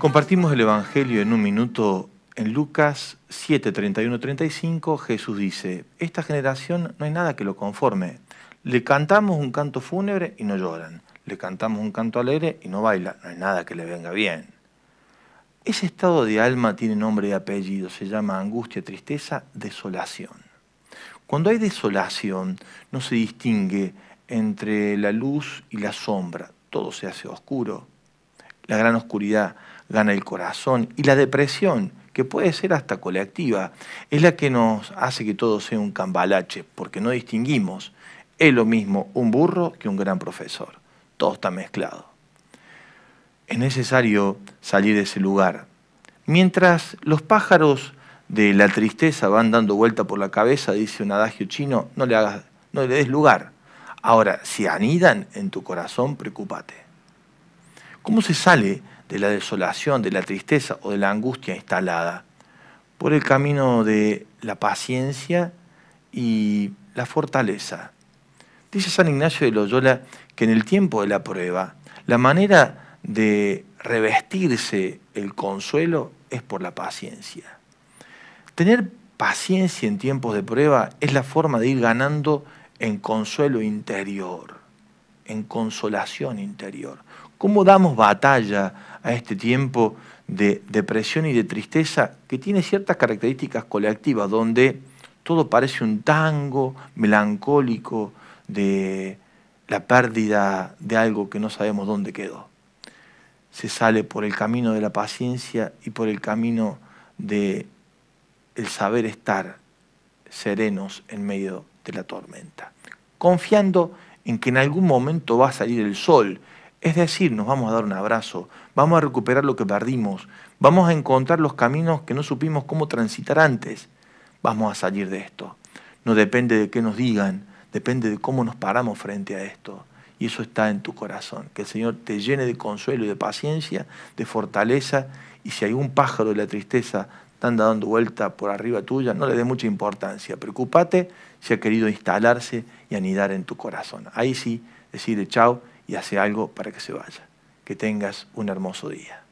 Compartimos el Evangelio en un minuto. En Lucas 7, 31, 35, Jesús dice, esta generación no hay nada que lo conforme. Le cantamos un canto fúnebre y no lloran. Le cantamos un canto alegre y no baila. No hay nada que le venga bien. Ese estado de alma tiene nombre y apellido. Se llama angustia, tristeza, desolación. Cuando hay desolación, no se distingue entre la luz y la sombra. Todo se hace oscuro la gran oscuridad gana el corazón y la depresión, que puede ser hasta colectiva, es la que nos hace que todo sea un cambalache, porque no distinguimos, es lo mismo un burro que un gran profesor, todo está mezclado. Es necesario salir de ese lugar. Mientras los pájaros de la tristeza van dando vuelta por la cabeza, dice un adagio chino, no le, hagas, no le des lugar. Ahora, si anidan en tu corazón, preocúpate. ¿Cómo se sale de la desolación, de la tristeza o de la angustia instalada? Por el camino de la paciencia y la fortaleza. Dice San Ignacio de Loyola que en el tiempo de la prueba, la manera de revestirse el consuelo es por la paciencia. Tener paciencia en tiempos de prueba es la forma de ir ganando en consuelo interior en consolación interior. ¿Cómo damos batalla a este tiempo de depresión y de tristeza que tiene ciertas características colectivas, donde todo parece un tango melancólico de la pérdida de algo que no sabemos dónde quedó? Se sale por el camino de la paciencia y por el camino de el saber estar serenos en medio de la tormenta, confiando en en que en algún momento va a salir el sol. Es decir, nos vamos a dar un abrazo, vamos a recuperar lo que perdimos, vamos a encontrar los caminos que no supimos cómo transitar antes. Vamos a salir de esto. No depende de qué nos digan, depende de cómo nos paramos frente a esto. Y eso está en tu corazón. Que el Señor te llene de consuelo y de paciencia, de fortaleza. Y si hay un pájaro de la tristeza están dando vuelta por arriba tuya, no le dé mucha importancia. Preocúpate si ha querido instalarse y anidar en tu corazón. Ahí sí, decide chao y hace algo para que se vaya. Que tengas un hermoso día.